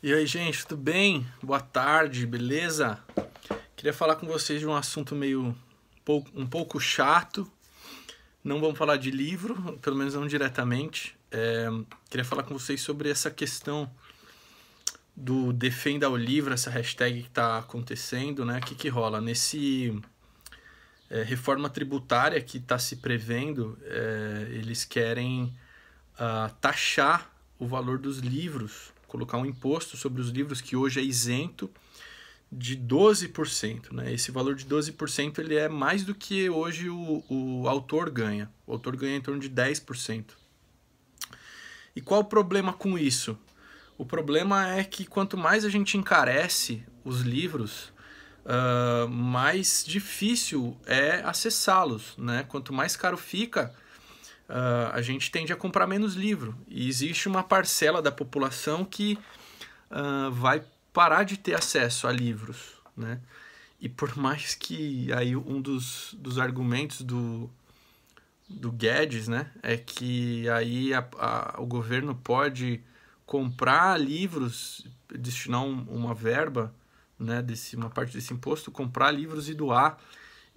E aí, gente, tudo bem? Boa tarde, beleza? Queria falar com vocês de um assunto meio um pouco chato. Não vamos falar de livro, pelo menos não diretamente. É, queria falar com vocês sobre essa questão do defenda o livro, essa hashtag que está acontecendo, né? O que, que rola nesse é, reforma tributária que está se prevendo? É, eles querem uh, taxar o valor dos livros colocar um imposto sobre os livros que hoje é isento de 12%. Né? Esse valor de 12% ele é mais do que hoje o, o autor ganha. O autor ganha em torno de 10%. E qual o problema com isso? O problema é que quanto mais a gente encarece os livros, uh, mais difícil é acessá-los. Né? Quanto mais caro fica, uh, a gente tende a comprar menos livro. E existe uma parcela da população que uh, vai parar de ter acesso a livros, né? E por mais que aí um dos, dos argumentos do, do Guedes, né, é que aí a, a, o governo pode comprar livros, destinar um, uma verba, né, desse, uma parte desse imposto, comprar livros e doar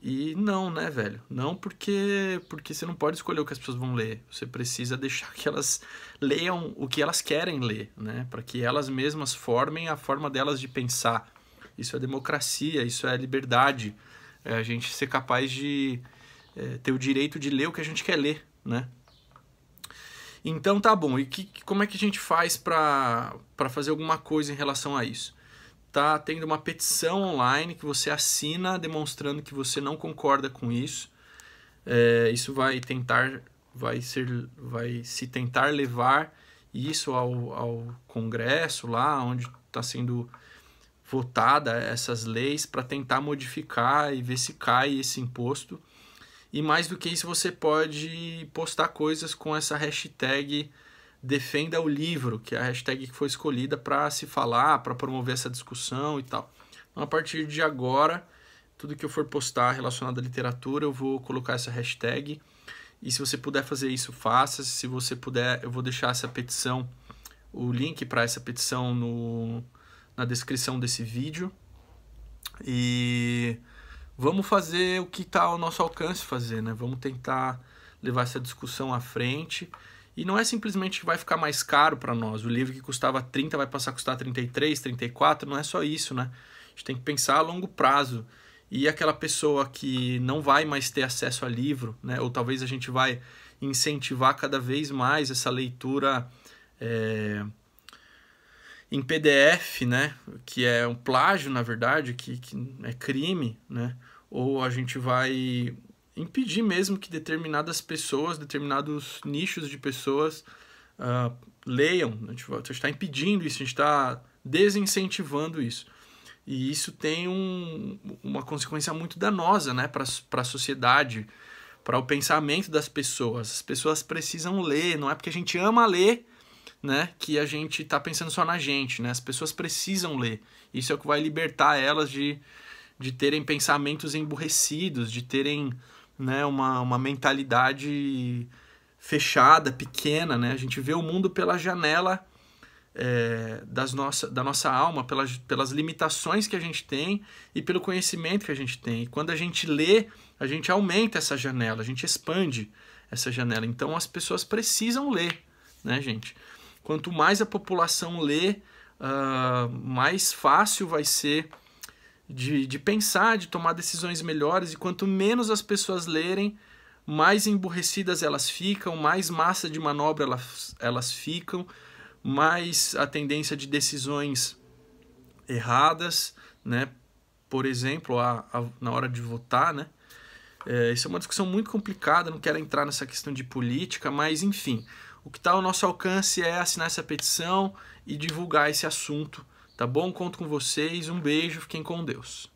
e não, né, velho? Não porque porque você não pode escolher o que as pessoas vão ler. Você precisa deixar que elas leiam o que elas querem ler, né? Para que elas mesmas formem a forma delas de pensar. Isso é democracia, isso é liberdade. É a gente ser capaz de é, ter o direito de ler o que a gente quer ler, né? Então tá bom. E que, como é que a gente faz para fazer alguma coisa em relação a isso? tá tendo uma petição online que você assina demonstrando que você não concorda com isso. É, isso vai tentar, vai ser, vai se tentar levar isso ao, ao Congresso lá, onde está sendo votada essas leis para tentar modificar e ver se cai esse imposto. E mais do que isso, você pode postar coisas com essa hashtag defenda o livro, que é a hashtag que foi escolhida para se falar, para promover essa discussão e tal. Então, a partir de agora, tudo que eu for postar relacionado à literatura, eu vou colocar essa hashtag. E se você puder fazer isso, faça. Se você puder, eu vou deixar essa petição, o link para essa petição no, na descrição desse vídeo. E vamos fazer o que está ao nosso alcance fazer, né? Vamos tentar levar essa discussão à frente e não é simplesmente que vai ficar mais caro para nós. O livro que custava 30 vai passar a custar 33, 34, não é só isso, né? A gente tem que pensar a longo prazo. E aquela pessoa que não vai mais ter acesso a livro, né? Ou talvez a gente vai incentivar cada vez mais essa leitura é, em PDF, né? Que é um plágio, na verdade, que, que é crime, né? Ou a gente vai impedir mesmo que determinadas pessoas, determinados nichos de pessoas uh, leiam. Né? Tipo, a gente está impedindo isso, a gente está desincentivando isso. E isso tem um, uma consequência muito danosa né, para a sociedade, para o pensamento das pessoas. As pessoas precisam ler, não é porque a gente ama ler né, que a gente está pensando só na gente. Né? As pessoas precisam ler. Isso é o que vai libertar elas de, de terem pensamentos emburrecidos, de terem né? Uma, uma mentalidade fechada, pequena, né? A gente vê o mundo pela janela é, das nossa, da nossa alma, pelas, pelas limitações que a gente tem e pelo conhecimento que a gente tem. E quando a gente lê, a gente aumenta essa janela, a gente expande essa janela. Então as pessoas precisam ler, né, gente? Quanto mais a população lê, uh, mais fácil vai ser de, de pensar, de tomar decisões melhores, e quanto menos as pessoas lerem, mais emburrecidas elas ficam, mais massa de manobra elas, elas ficam, mais a tendência de decisões erradas, né? Por exemplo, a, a na hora de votar, né? É, isso é uma discussão muito complicada, não quero entrar nessa questão de política, mas enfim, o que está ao nosso alcance é assinar essa petição e divulgar esse assunto Tá bom? Conto com vocês. Um beijo. Fiquem com Deus.